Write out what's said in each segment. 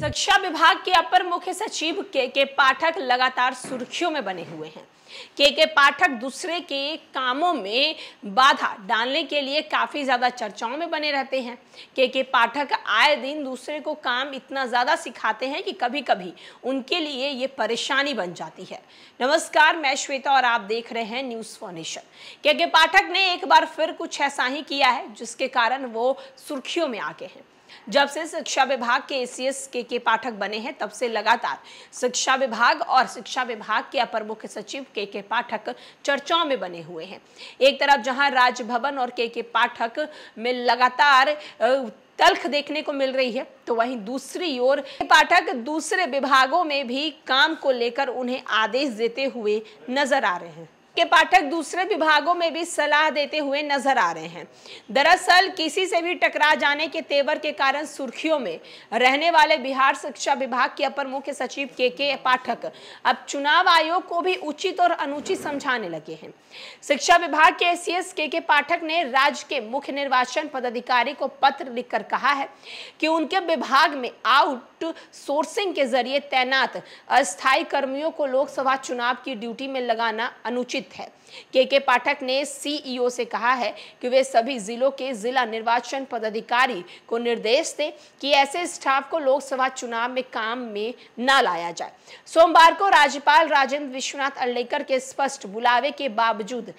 शिक्षा विभाग के अपर मुख्य सचिव के के पाठक लगातार सुर्खियों में बने हुए हैं के के पाठक दूसरे के कामों में बाधा डालने के लिए काफ़ी ज़्यादा चर्चाओं में बने रहते हैं के के पाठक आए दिन दूसरे को काम इतना ज़्यादा सिखाते हैं कि कभी कभी उनके लिए ये परेशानी बन जाती है नमस्कार मैं श्वेता और आप देख रहे हैं न्यूज़ फाउंडेशन के के पाठक ने एक बार फिर कुछ ऐसा ही किया है जिसके कारण वो सुर्खियों में आ गए हैं जब से शिक्षा विभाग के एसीएस के के पाठक बने हैं तब से लगातार शिक्षा विभाग और शिक्षा विभाग के अपर मुख्य सचिव के के पाठक चर्चाओं में बने हुए हैं एक तरफ जहां राजभवन और के के पाठक में लगातार तल्ख देखने को मिल रही है तो वहीं दूसरी ओर पाठक दूसरे विभागों में भी काम को लेकर उन्हें आदेश देते हुए नजर आ रहे हैं के पाठक दूसरे विभागों में भी सलाह देते हुए नजर आ रहे हैं दरअसल किसी से भी टकरा जाने के तेवर के कारण सुर्खियों में रहने वाले बिहार शिक्षा विभाग के अपर मुख्य सचिव के के पाठक अब चुनाव आयोग को भी उचित और अनुचित समझाने लगे हैं शिक्षा विभाग के एस के के पाठक ने राज्य के मुख्य निर्वाचन पदाधिकारी को पत्र लिखकर कहा है कि उनके विभाग में आउट सोर्सिंग के जरिए तैनात अस्थायी कर्मियों को लोकसभा चुनाव की ड्यूटी में लगाना अनुचित है के के पाठक ने सीईओ e से कहा है कि वे सभी जिलों के जिला निर्वाचन पदाधिकारी को निर्देश दें कि ऐसे स्टाफ को लोकसभा चुनाव में काम में न लाया जाए सोमवार को राज्यपाल राजेंद्र विश्वनाथ अल्लेकर के स्पष्ट बुलावे के बावजूद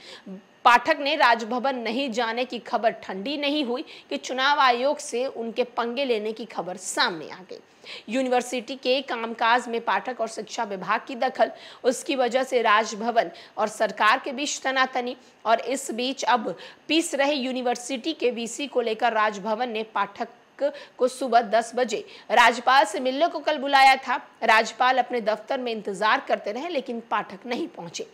पाठक ने राजभवन नहीं जाने की खबर ठंडी नहीं हुई कि चुनाव आयोग से उनके पंगे लेने की खबर सामने आ गई यूनिवर्सिटी के कामकाज में पाठक और शिक्षा विभाग की दखल उसकी वजह से राजभवन और सरकार के बीच तनातनी और इस बीच अब पीस रहे यूनिवर्सिटी के वीसी को लेकर राजभवन ने पाठक को सुबह 10 बजे राज्यपाल से मिलने को कल बुलाया था राज्यपाल अपने दफ्तर में इंतजार करते रहे लेकिन पाठक नहीं पहुंचे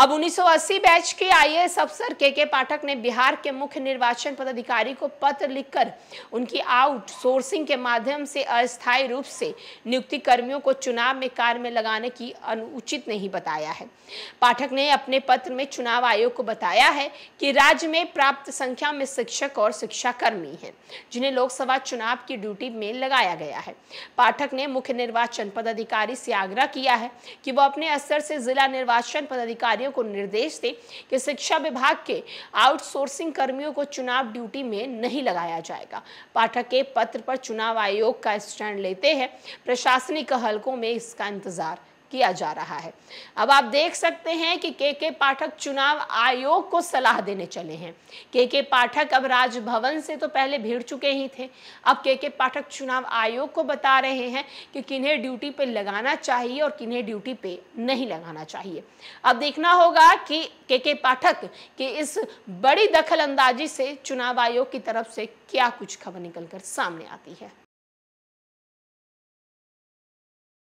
अब 1980 बैच के आईएएस अफसर के के पाठक ने बिहार के मुख्य निर्वाचन पदाधिकारी को पत्र लिखकर उनकी आउटसोर्सिंग के माध्यम से अस्थायी रूप से नियुक्ति कर्मियों को चुनाव में कार्य में लगाने की अनुचित नहीं बताया है पाठक ने अपने पत्र में चुनाव आयोग को बताया है कि राज्य में प्राप्त संख्या में शिक्षक और शिक्षा कर्मी हैं जिन्हें लोकसभा चुनाव की ड्यूटी में लगाया गया है पाठक ने मुख्य निर्वाचन पदाधिकारी से आग्रह किया है कि वह अपने स्तर से जिला निर्वाचन पदाधिकारियों अधिकारियों को निर्देश दें कि शिक्षा विभाग के आउटसोर्सिंग कर्मियों को चुनाव ड्यूटी में नहीं लगाया जाएगा पाठक के पत्र पर चुनाव आयोग का स्टैंड लेते हैं प्रशासनिक हलकों में इसका इंतजार किया जा रहा है अब आप देख सकते हैं कि के के पाठक चुनाव आयोग को सलाह देने चले हैं के के पाठक अब राजभवन से तो पहले भीड़ चुके ही थे अब के के पाठक चुनाव आयोग को बता रहे हैं कि किन्हें ड्यूटी पे लगाना चाहिए और किन्हें ड्यूटी पे नहीं लगाना चाहिए अब देखना होगा कि के के पाठक के इस बड़ी दखल अंदाजी से चुनाव आयोग की तरफ से क्या कुछ खबर निकलकर सामने आती है